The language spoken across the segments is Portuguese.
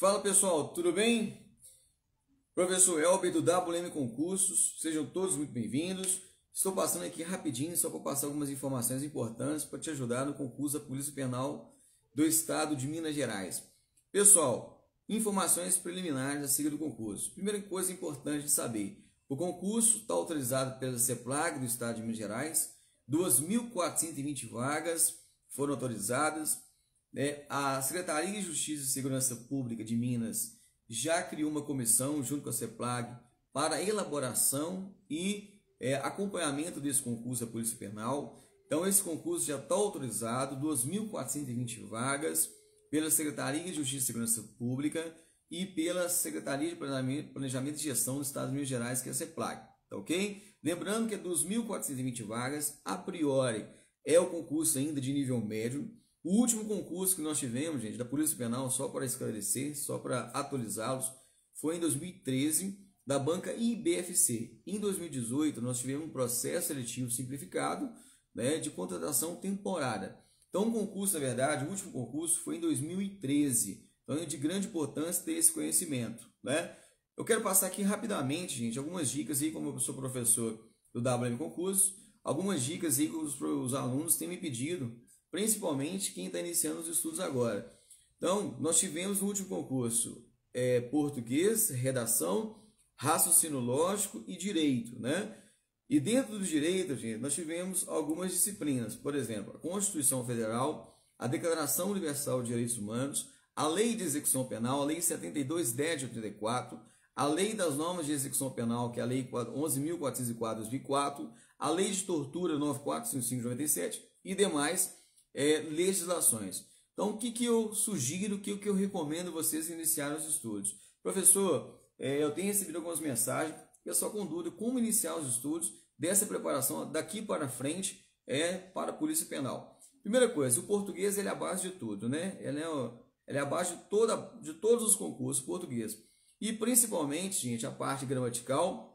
Fala pessoal, tudo bem? Professor Elber do WM Concursos, sejam todos muito bem-vindos. Estou passando aqui rapidinho só para passar algumas informações importantes para te ajudar no concurso da Polícia Penal do Estado de Minas Gerais. Pessoal, informações preliminares da sigla do concurso. Primeira coisa importante de saber: o concurso está autorizado pela CEPLAG do Estado de Minas Gerais, 2.420 vagas foram autorizadas né? A Secretaria de Justiça e Segurança Pública de Minas já criou uma comissão junto com a CEPLAG para elaboração e é, acompanhamento desse concurso da Polícia Penal. Então, esse concurso já está autorizado, 2.420 vagas pela Secretaria de Justiça e Segurança Pública e pela Secretaria de Planejamento e Gestão do Estado de Minas Gerais, que é a CEPLAG, tá ok? Lembrando que é 2.420 vagas, a priori é o concurso ainda de nível médio, o último concurso que nós tivemos, gente, da Polícia Penal, só para esclarecer, só para atualizá-los, foi em 2013, da banca IBFC. Em 2018, nós tivemos um processo seletivo simplificado né, de contratação temporária. Então, o concurso, na verdade, o último concurso foi em 2013. Então, é de grande importância ter esse conhecimento. Né? Eu quero passar aqui rapidamente, gente, algumas dicas aí, como eu sou professor do WM Concurso, algumas dicas aí que os, os alunos têm me pedido principalmente quem está iniciando os estudos agora. Então, nós tivemos no último concurso é, português, redação, raciocínio lógico e direito, né? E dentro do direito, gente, nós tivemos algumas disciplinas, por exemplo, a Constituição Federal, a Declaração Universal de Direitos Humanos, a Lei de Execução Penal, a Lei 7210 de 84, a Lei das Normas de Execução Penal, que é a Lei 11.404 de a Lei de Tortura 9455 de 97 e demais é, legislações. Então, o que, que eu sugiro, o que, que eu recomendo vocês iniciarem os estudos? Professor, é, eu tenho recebido algumas mensagens, pessoal com dúvida, como iniciar os estudos dessa preparação daqui para frente é, para a Polícia Penal. Primeira coisa, o português ele é a base de tudo, né? Ele é, ele é a base de, toda, de todos os concursos português. E principalmente, gente, a parte gramatical.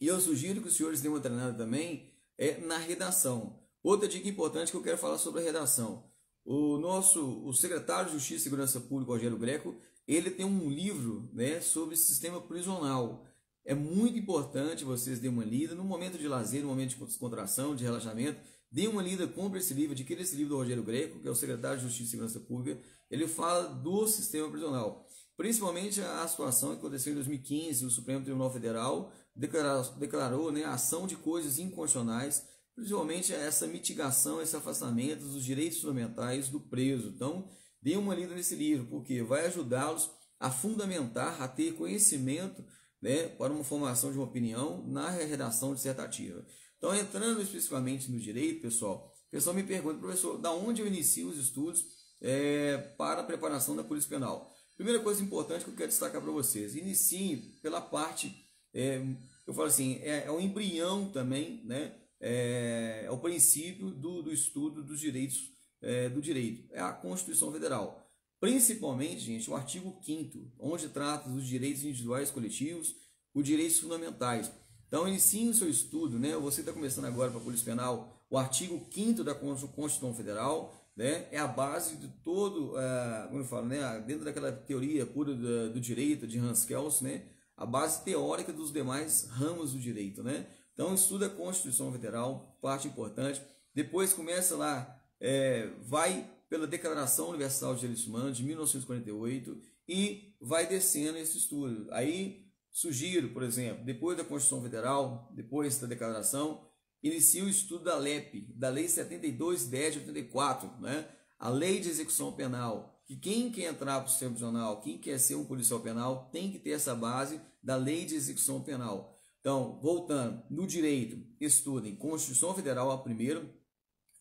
E eu sugiro que os senhores tenham uma treinada também é, na redação. Outra dica importante que eu quero falar sobre a redação. O nosso o secretário de Justiça e Segurança Pública, Rogério Greco, ele tem um livro né, sobre sistema prisional. É muito importante vocês dêem uma lida. No momento de lazer, no momento de descontração, de relaxamento, Dêem uma lida, compre esse livro, adquira esse livro do Rogério Greco, que é o secretário de Justiça e Segurança Pública. Ele fala do sistema prisional. Principalmente a situação que aconteceu em 2015, o Supremo Tribunal Federal declarou, declarou né, a ação de coisas inconstitucionais principalmente essa mitigação, esse afastamento dos direitos fundamentais do preso. Então, dê uma lida nesse livro, porque vai ajudá-los a fundamentar, a ter conhecimento né, para uma formação de uma opinião na redação dissertativa. Então, entrando especificamente no direito, pessoal, o pessoal me pergunta, professor, da onde eu inicio os estudos é, para a preparação da Polícia Penal? Primeira coisa importante que eu quero destacar para vocês, inicie pela parte, é, eu falo assim, é, é um embrião também, né, é, é o princípio do, do, estudo dos direitos é, do direito, é a Constituição Federal. Principalmente, gente, o artigo 5 onde trata dos direitos individuais coletivos, os direitos fundamentais. Então, inicie o seu estudo, né? Você está começando agora para a Polícia Penal, o artigo 5 da Constituição Federal, né? É a base de todo, é, como eu falo, né? Dentro daquela teoria pura do, do direito de Hans Kelsen, né? A base teórica dos demais ramos do direito, né? Então estuda a Constituição Federal, parte importante. Depois começa lá, é, vai pela Declaração Universal de Direitos Humanos de 1948 e vai descendo esse estudo. Aí sugiro, por exemplo, depois da Constituição Federal, depois da Declaração, inicie o estudo da LEP, da Lei 7210 de 84, né? a Lei de Execução Penal, que quem quer entrar para o sistema prisional, quem quer ser um policial penal, tem que ter essa base da Lei de Execução Penal. Então, voltando, no direito, estudem Constituição Federal, a primeiro,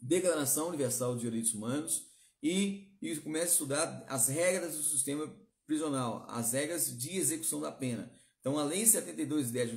Declaração Universal de Direitos Humanos e, e comece a estudar as regras do sistema prisional, as regras de execução da pena. Então, a Lei 72 e 10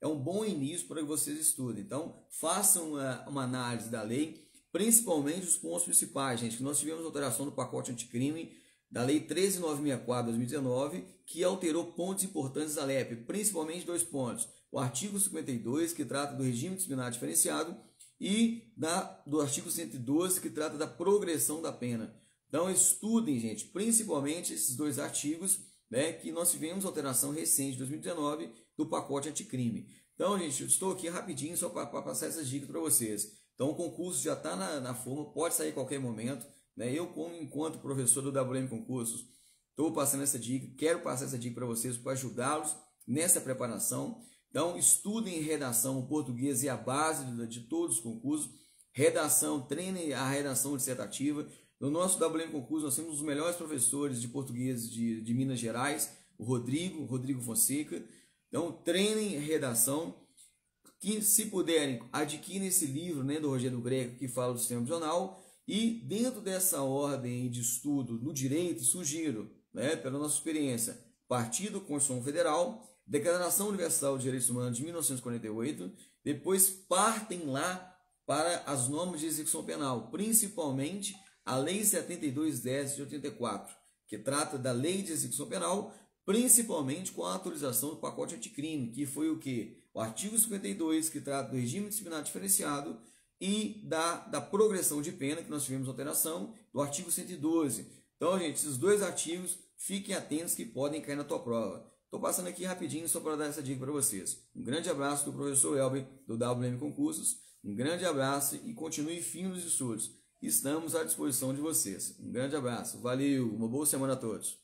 é um bom início para que vocês estudem. Então, façam uma, eh, uma análise da lei, principalmente os pontos principais, gente. Nós tivemos alteração do pacote anticrime, da Lei 13964/2019, que alterou pontos importantes da LEP, principalmente dois pontos: o artigo 52, que trata do regime disciplinar diferenciado, e da, do artigo 112, que trata da progressão da pena. Então, estudem, gente, principalmente esses dois artigos, né, que nós tivemos alteração recente, de 2019, do pacote anticrime. Então, gente, eu estou aqui rapidinho só para passar essas dicas para vocês. Então, o concurso já está na, na forma, pode sair a qualquer momento. Né? Eu, como enquanto professor do WM Concursos, estou passando essa dica, quero passar essa dica para vocês para ajudá-los nessa preparação. Então, estudem redação, o português é a base de, de todos os concursos. Redação, treinem a redação dissertativa. No nosso WM Concurso, nós temos os melhores professores de português de, de Minas Gerais, o Rodrigo, o Rodrigo Fonseca. Então, treinem redação. Que, se puderem, adquirem esse livro né, do Rogério Greco, que fala do sistema jornal. E dentro dessa ordem de estudo no direito, surgiram, né, pela nossa experiência, Partido Constituição Federal, Declaração Universal de Direitos Humanos de 1948, depois partem lá para as normas de execução penal, principalmente a Lei 7210 de 84, que trata da Lei de Execução Penal, principalmente com a atualização do pacote anticrime, que foi o que? O artigo 52, que trata do regime disciplinar diferenciado, e da, da progressão de pena, que nós tivemos alteração, do artigo 112. Então, gente, esses dois artigos, fiquem atentos que podem cair na tua prova. Estou passando aqui rapidinho só para dar essa dica para vocês. Um grande abraço do professor Elber, do WM Concursos. Um grande abraço e continue firme nos estudos. Estamos à disposição de vocês. Um grande abraço, valeu, uma boa semana a todos.